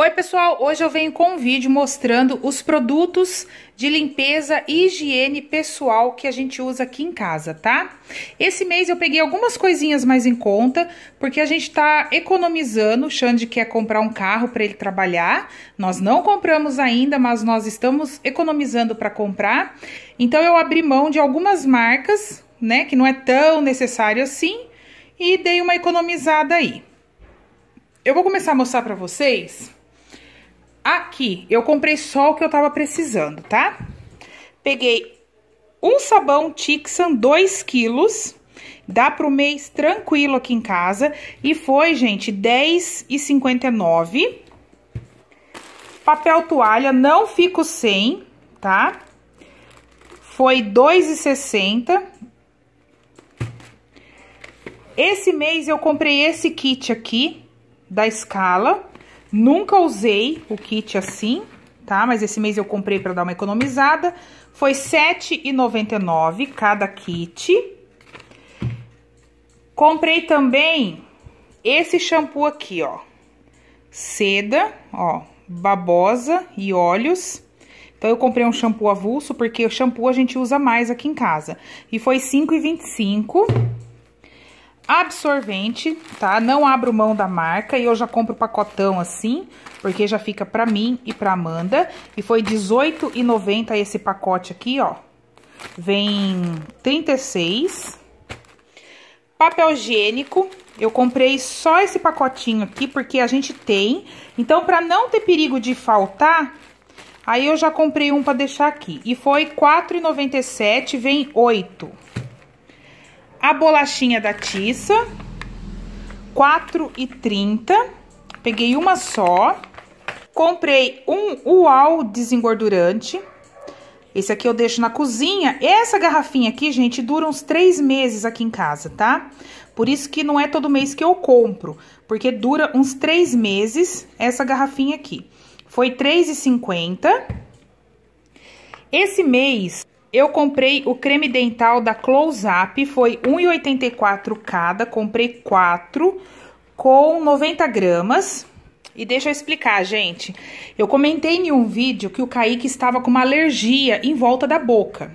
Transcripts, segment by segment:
Oi, pessoal! Hoje eu venho com um vídeo mostrando os produtos de limpeza e higiene pessoal que a gente usa aqui em casa, tá? Esse mês eu peguei algumas coisinhas mais em conta, porque a gente tá economizando. O Xande quer comprar um carro para ele trabalhar. Nós não compramos ainda, mas nós estamos economizando para comprar. Então eu abri mão de algumas marcas, né, que não é tão necessário assim, e dei uma economizada aí. Eu vou começar a mostrar para vocês Aqui, eu comprei só o que eu tava precisando, tá? Peguei um sabão Tixan 2 quilos, dá pro mês tranquilo aqui em casa. E foi, gente, R$10,59. Papel toalha, não fico sem, tá? Foi R$2,60. Esse mês eu comprei esse kit aqui, da Escala. Nunca usei o kit assim, tá? Mas esse mês eu comprei para dar uma economizada. Foi R$7,99 cada kit. Comprei também esse shampoo aqui, ó. Seda, ó, babosa e óleos. Então, eu comprei um shampoo avulso, porque o shampoo a gente usa mais aqui em casa. E foi R$5,25 absorvente, tá? Não abro mão da marca e eu já compro o pacotão assim, porque já fica pra mim e pra Amanda. E foi R$18,90 esse pacote aqui, ó. Vem 36. Papel higiênico, eu comprei só esse pacotinho aqui, porque a gente tem. Então, pra não ter perigo de faltar, aí eu já comprei um pra deixar aqui. E foi R$4,97, vem 8 a bolachinha da tiça, e 4,30. Peguei uma só. Comprei um Uau desengordurante. Esse aqui eu deixo na cozinha. Essa garrafinha aqui, gente, dura uns três meses aqui em casa, tá? Por isso que não é todo mês que eu compro, porque dura uns três meses essa garrafinha aqui. Foi R$3,50. Esse mês eu comprei o creme dental da Close Up, foi 1,84 cada, comprei 4 com 90 gramas. E deixa eu explicar, gente. Eu comentei em um vídeo que o Kaique estava com uma alergia em volta da boca.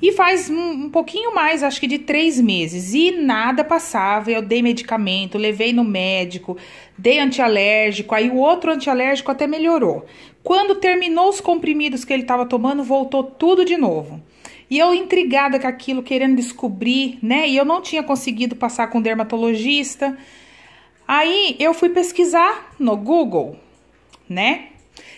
E faz um, um, pouquinho mais, acho que de três meses, e nada passava. Eu dei medicamento, levei no médico, dei antialérgico, aí o outro antialérgico até melhorou. Quando terminou os comprimidos que ele estava tomando, voltou tudo de novo. E eu intrigada com aquilo, querendo descobrir, né? E eu não tinha conseguido passar com dermatologista. Aí eu fui pesquisar no Google, né?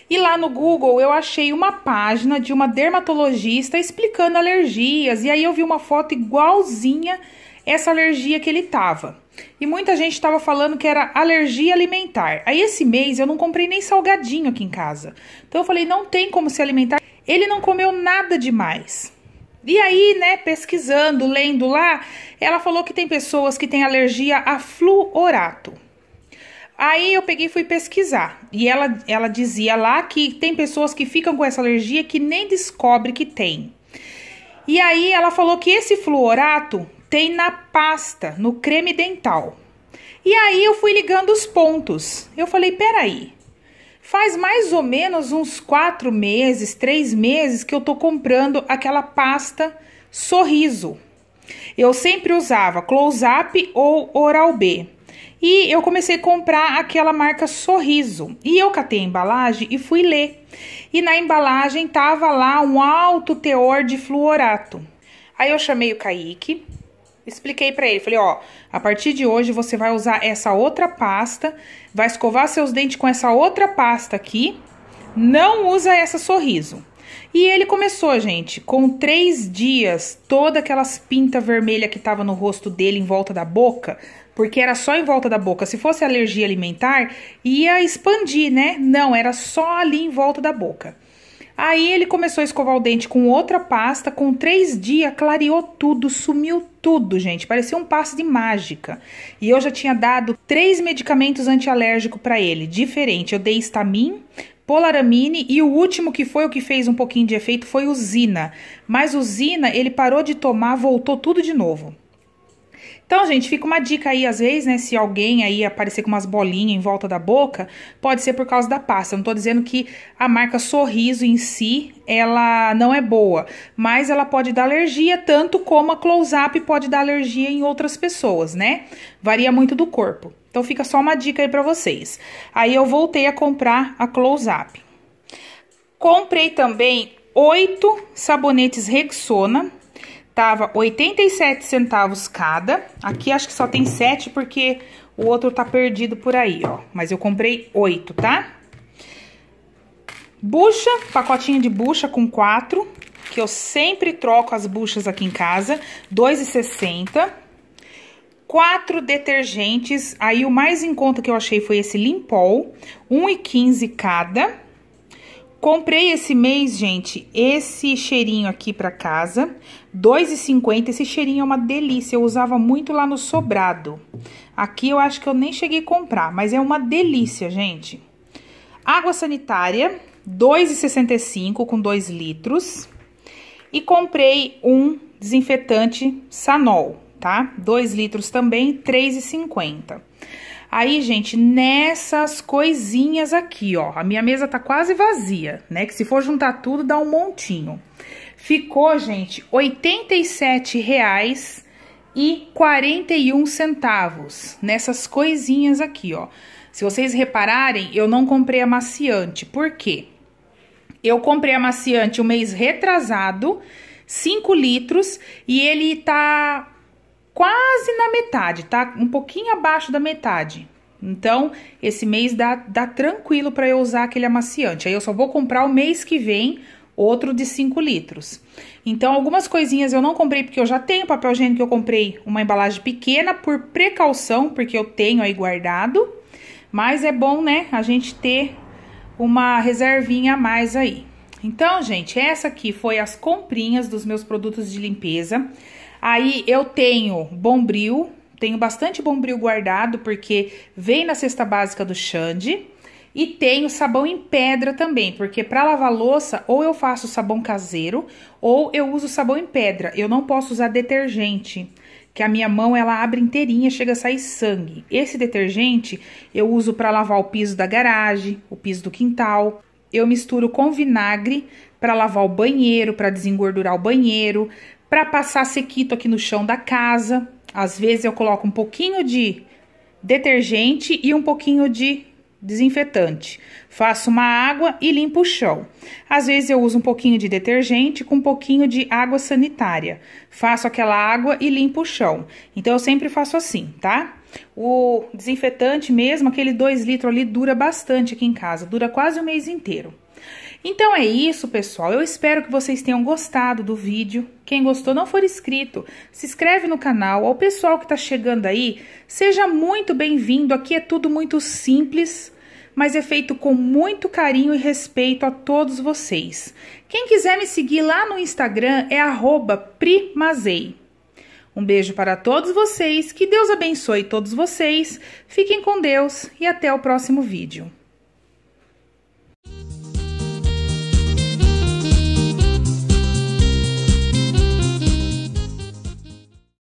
E lá no Google eu achei uma página de uma dermatologista explicando alergias. E aí eu vi uma foto igualzinha essa alergia que ele estava. E muita gente estava falando que era alergia alimentar. Aí esse mês eu não comprei nem salgadinho aqui em casa. Então eu falei, não tem como se alimentar. Ele não comeu nada demais. E aí, né, pesquisando, lendo lá, ela falou que tem pessoas que têm alergia a fluorato. Aí eu peguei e fui pesquisar. E ela, ela dizia lá que tem pessoas que ficam com essa alergia que nem descobre que tem. E aí ela falou que esse fluorato tem na pasta, no creme dental. E aí eu fui ligando os pontos. Eu falei, peraí, faz mais ou menos uns quatro meses, três meses que eu tô comprando aquela pasta sorriso. Eu sempre usava Close Up ou Oral B. E eu comecei a comprar aquela marca Sorriso. E eu catei a embalagem e fui ler. E na embalagem tava lá um alto teor de fluorato. Aí eu chamei o Kaique, Expliquei para ele, falei, ó, a partir de hoje você vai usar essa outra pasta, vai escovar seus dentes com essa outra pasta aqui, não usa essa sorriso. E ele começou, gente, com três dias, toda aquelas pinta vermelha que tava no rosto dele, em volta da boca, porque era só em volta da boca. Se fosse alergia alimentar, ia expandir, né? Não, era só ali em volta da boca. Aí ele começou a escovar o dente com outra pasta, com três dias clareou tudo, sumiu tudo, gente. Parecia um passo de mágica. E eu já tinha dado três medicamentos antialérgicos para ele, diferente. Eu dei estamin, Polaramine e o último que foi o que fez um pouquinho de efeito foi o Zina. Mas o Zina ele parou de tomar, voltou tudo de novo. Então, gente, fica uma dica aí, às vezes, né? Se alguém aí aparecer com umas bolinhas em volta da boca, pode ser por causa da pasta. Eu não tô dizendo que a marca Sorriso em si, ela não é boa, mas ela pode dar alergia, tanto como a Close-Up pode dar alergia em outras pessoas, né? Varia muito do corpo. Então, fica só uma dica aí pra vocês. Aí eu voltei a comprar a Close-Up. Comprei também oito sabonetes Rexona Tava 87 centavos cada. Aqui acho que só tem 7 porque o outro tá perdido por aí, ó. Mas eu comprei 8, tá? Bucha, pacotinho de bucha com 4, que eu sempre troco as buchas aqui em casa, 2,60. 4 detergentes, aí o mais em conta que eu achei foi esse Limpol, 1,15 cada. 1,15 cada. Comprei esse mês, gente, esse cheirinho aqui para casa, R$2,50. Esse cheirinho é uma delícia, eu usava muito lá no sobrado. Aqui eu acho que eu nem cheguei a comprar, mas é uma delícia, gente. Água sanitária, R$2,65 com 2 litros. E comprei um desinfetante Sanol, tá? 2 litros também, R$3,50. Aí, gente, nessas coisinhas aqui, ó, a minha mesa tá quase vazia, né? Que se for juntar tudo, dá um montinho. Ficou, gente, R$ 87,41 nessas coisinhas aqui, ó. Se vocês repararem, eu não comprei amaciante. Por quê? Eu comprei amaciante o um mês retrasado, 5 litros, e ele tá quase na metade, tá? Um pouquinho abaixo da metade. Então, esse mês dá, dá tranquilo para eu usar aquele amaciante. Aí eu só vou comprar o mês que vem outro de 5 litros. Então, algumas coisinhas eu não comprei porque eu já tenho papel higiênico, eu comprei uma embalagem pequena por precaução, porque eu tenho aí guardado. Mas é bom, né, a gente ter uma reservinha a mais aí. Então, gente, essa aqui foi as comprinhas dos meus produtos de limpeza. Aí eu tenho bombril, tenho bastante bombril guardado porque vem na cesta básica do Xande. E tenho sabão em pedra também, porque para lavar louça, ou eu faço sabão caseiro, ou eu uso sabão em pedra. Eu não posso usar detergente, que a minha mão ela abre inteirinha, chega a sair sangue. Esse detergente eu uso para lavar o piso da garagem, o piso do quintal. Eu misturo com vinagre para lavar o banheiro, para desengordurar o banheiro, para passar sequito aqui no chão da casa, às vezes eu coloco um pouquinho de detergente e um pouquinho de desinfetante. Faço uma água e limpo o chão. Às vezes eu uso um pouquinho de detergente com um pouquinho de água sanitária. Faço aquela água e limpo o chão. Então eu sempre faço assim, tá? O desinfetante mesmo, aquele 2 litros ali, dura bastante aqui em casa, dura quase o mês inteiro. Então é isso, pessoal. Eu espero que vocês tenham gostado do vídeo. Quem gostou não for inscrito, se inscreve no canal. Ao pessoal que está chegando aí, seja muito bem-vindo. Aqui é tudo muito simples, mas é feito com muito carinho e respeito a todos vocês. Quem quiser me seguir lá no Instagram é primazei. Um beijo para todos vocês, que Deus abençoe todos vocês, fiquem com Deus e até o próximo vídeo.